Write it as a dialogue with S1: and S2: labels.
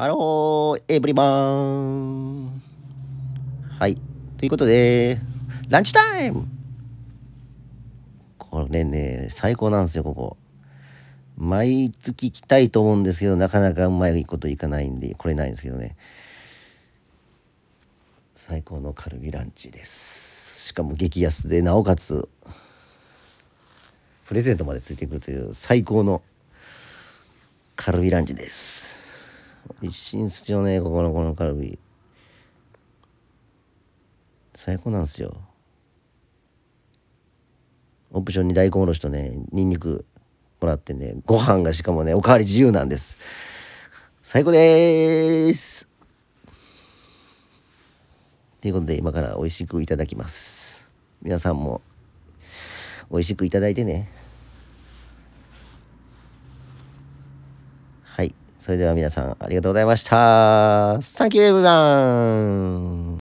S1: ハロー、エブリバーン。はい。ということで、ランチタイムこれね、最高なんですよ、ここ。毎月来たいと思うんですけど、なかなかうまいこといかないんで、来れないんですけどね。最高のカルビランチです。しかも激安で、なおかつ、プレゼントまでついてくるという最高のカルビランチです。一心っすよねここのこのカルビ最高なんですよオプションに大根おろしとねにんにくもらってねご飯がしかもねおかわり自由なんです最高ですということで今から美味しくいただきます皆さんも美味しくいただいてねはいそれでは皆さんありがとうございました。サンキューエブラン